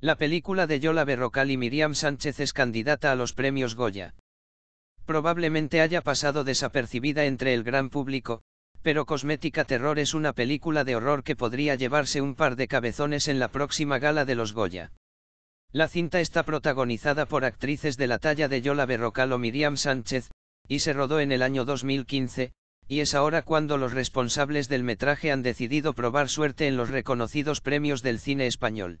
La película de Yola Berrocal y Miriam Sánchez es candidata a los premios Goya. Probablemente haya pasado desapercibida entre el gran público, pero Cosmética Terror es una película de horror que podría llevarse un par de cabezones en la próxima gala de los Goya. La cinta está protagonizada por actrices de la talla de Yola Berrocal o Miriam Sánchez, y se rodó en el año 2015, y es ahora cuando los responsables del metraje han decidido probar suerte en los reconocidos premios del cine español.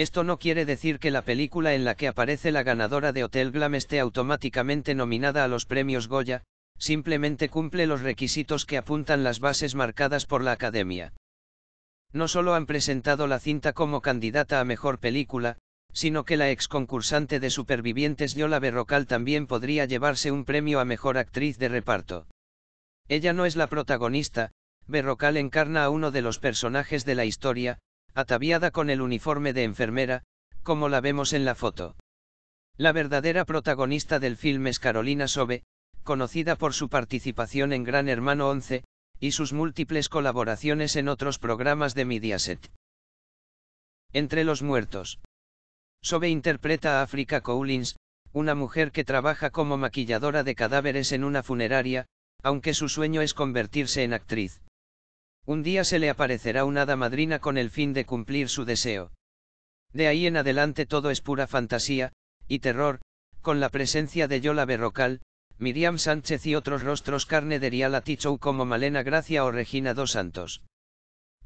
Esto no quiere decir que la película en la que aparece la ganadora de Hotel Glam esté automáticamente nominada a los premios Goya, simplemente cumple los requisitos que apuntan las bases marcadas por la Academia. No solo han presentado la cinta como candidata a mejor película, sino que la ex concursante de Supervivientes Yola Berrocal también podría llevarse un premio a mejor actriz de reparto. Ella no es la protagonista, Berrocal encarna a uno de los personajes de la historia, ataviada con el uniforme de enfermera, como la vemos en la foto. La verdadera protagonista del film es Carolina Sobe, conocida por su participación en Gran Hermano 11, y sus múltiples colaboraciones en otros programas de Mediaset. Entre los muertos. Sobe interpreta a Africa Collins, una mujer que trabaja como maquilladora de cadáveres en una funeraria, aunque su sueño es convertirse en actriz. Un día se le aparecerá una hada madrina con el fin de cumplir su deseo. De ahí en adelante todo es pura fantasía, y terror, con la presencia de Yola Berrocal, Miriam Sánchez y otros rostros carne de Riala Tichou como Malena Gracia o Regina Dos Santos.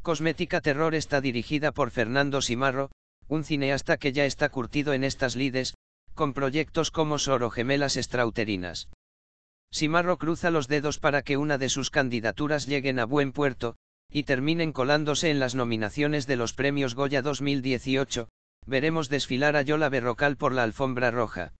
Cosmética Terror está dirigida por Fernando Simarro, un cineasta que ya está curtido en estas lides, con proyectos como Soro Gemelas Extrauterinas. Simarro cruza los dedos para que una de sus candidaturas lleguen a buen puerto, y terminen colándose en las nominaciones de los premios Goya 2018, veremos desfilar a Yola Berrocal por la alfombra roja.